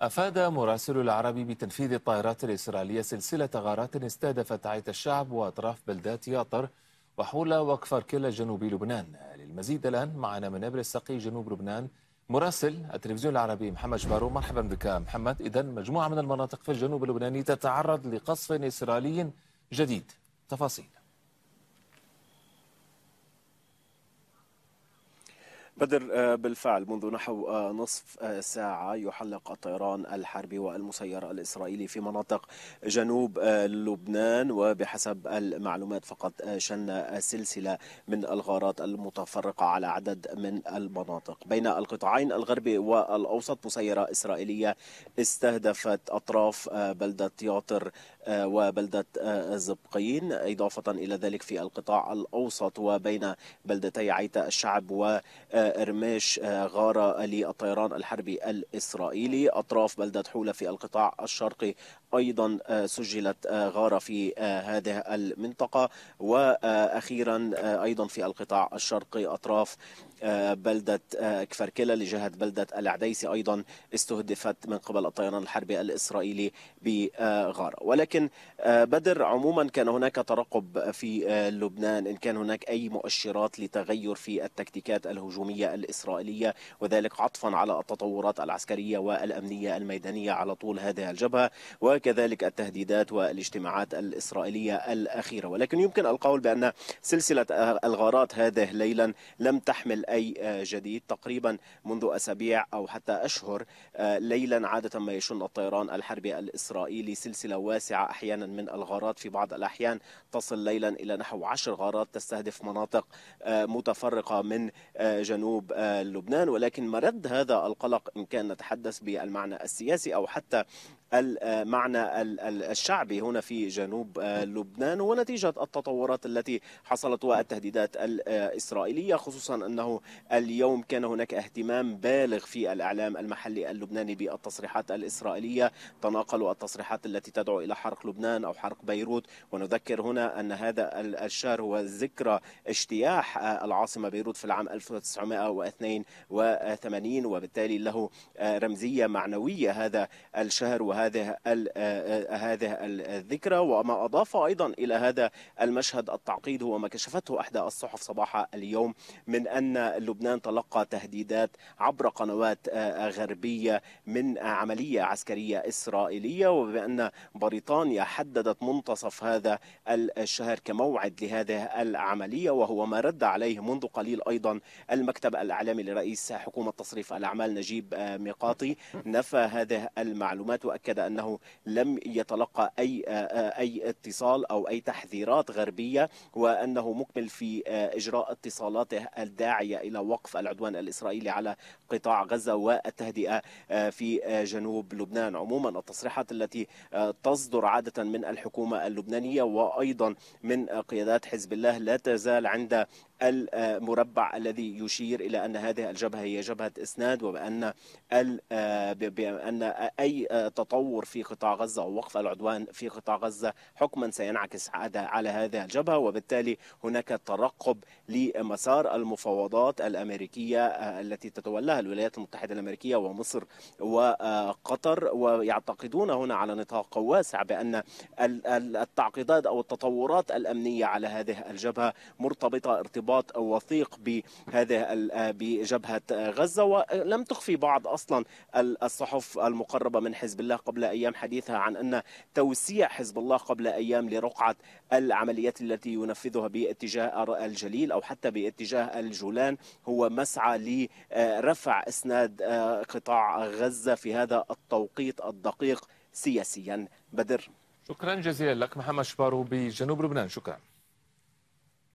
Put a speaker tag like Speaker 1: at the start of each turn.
Speaker 1: أفاد مراسل العربي بتنفيذ الطائرات الإسرائيلية سلسلة غارات استهدفت عيت الشعب وأطراف بلدات ياطر وحولة وكفر كلا جنوب لبنان للمزيد الآن معنا من أبر السقي جنوب لبنان مراسل التلفزيون العربي محمد شبارو مرحبا بك محمد إذا مجموعة من المناطق في الجنوب اللبناني تتعرض لقصف إسرائيلي جديد تفاصيل بدر آه، بالفعل منذ نحو آه، نصف آه، ساعة يحلق الطيران الحربي والمسير الإسرائيلي في مناطق جنوب لبنان وبحسب المعلومات فقط شن سلسلة من الغارات المتفرقة على عدد من المناطق بين القطاعين الغربي والأوسط مسيرة إسرائيلية استهدفت أطراف بلدة ياطر وبلدة زبقين إضافة إلى ذلك في القطاع الأوسط وبين بلدتي عيتا الشعب و إرماش آه، غارة للطيران الحربي الإسرائيلي أطراف بلدة حولة في القطاع الشرقي أيضا آه، سجلت آه، غارة في هذه المنطقة وأخيرا أيضا في القطاع الشرقي أطراف آه، بلدة آه، كفركلة لجهة بلدة العديسي أيضا استهدفت من قبل الطيران الحربي الإسرائيلي بغارة ولكن آه، بدر عموما كان هناك ترقب في لبنان إن كان هناك أي مؤشرات لتغير في التكتيكات الهجومية الإسرائيلية وذلك عطفا على التطورات العسكرية والأمنية الميدانية على طول هذه الجبهة وكذلك التهديدات والاجتماعات الإسرائيلية الأخيرة ولكن يمكن القول بأن سلسلة الغارات هذه ليلا لم تحمل أي آه، جديد تقريبا منذ أسابيع أو حتى أشهر آه، ليلا عادة ما يشن الطيران الحربي الإسرائيلي سلسلة واسعة أحيانا من الغارات في بعض الأحيان تصل ليلا إلى نحو عشر غارات تستهدف مناطق آه، متفرقة من جنوب لبنان ولكن مرد هذا القلق إن كان نتحدث بالمعنى السياسي أو حتى المعنى آه، الشعبي هنا في جنوب آه، لبنان ونتيجة التطورات التي حصلت والتهديدات الإسرائيلية خصوصا أنه اليوم كان هناك اهتمام بالغ في الإعلام المحلي اللبناني بالتصريحات الإسرائيلية تناقلوا التصريحات التي تدعو إلى حرق لبنان أو حرق بيروت ونذكر هنا أن هذا الشهر هو ذكرى اجتياح آه، العاصمة بيروت في العام 1982 وبالتالي له رمزية معنوية هذا الشهر وهذه آه، آه، هذه الذكرى وما أضاف أيضا إلى هذا المشهد التعقيد هو ما كشفته أحدى الصحف صباح اليوم من أن لبنان تلقى تهديدات عبر قنوات آه، غربية من عملية عسكرية إسرائيلية وبأن بريطانيا حددت منتصف هذا الشهر كموعد لهذه العملية وهو ما رد عليه منذ قليل أيضا المكتب الإعلامي لرئيس حكومة تصريف الأعمال نجيب ميقاطي نفى هذه المعلومات وأكد أكد أنه لم يتلقى أي أي اتصال أو أي تحذيرات غربية وأنه مكمل في إجراء اتصالاته الداعية إلى وقف العدوان الإسرائيلي على قطاع غزة والتهدئة في جنوب لبنان عموما التصريحات التي تصدر عادة من الحكومة اللبنانية وأيضا من قيادات حزب الله لا تزال عند المربع الذي يشير إلى أن هذه الجبهة هي جبهة إسناد وبأن بأن أي تطور في قطاع غزة أو وقف العدوان في قطاع غزة حكما سينعكس على هذه الجبهة وبالتالي هناك ترقب لمسار المفاوضات الأمريكية آه، التي تتولاها الولايات المتحدة الأمريكية ومصر وقطر ويعتقدون هنا على نطاق واسع بأن التعقيدات أو التطورات الأمنية على هذه الجبهة مرتبطة ارتباط ارتباط وثيق بهذه بجبهة غزة ولم تخفي بعض أصلا الصحف المقربة من حزب الله قبل أيام حديثها عن أن توسيع حزب الله قبل أيام لرقعة العمليات التي ينفذها باتجاه الجليل أو حتى باتجاه الجولان هو مسعى لرفع إسناد آه، قطاع غزة في هذا التوقيت الدقيق سياسيا بدر شكرا جزيلا لك محمد شبارو بجنوب لبنان شكرا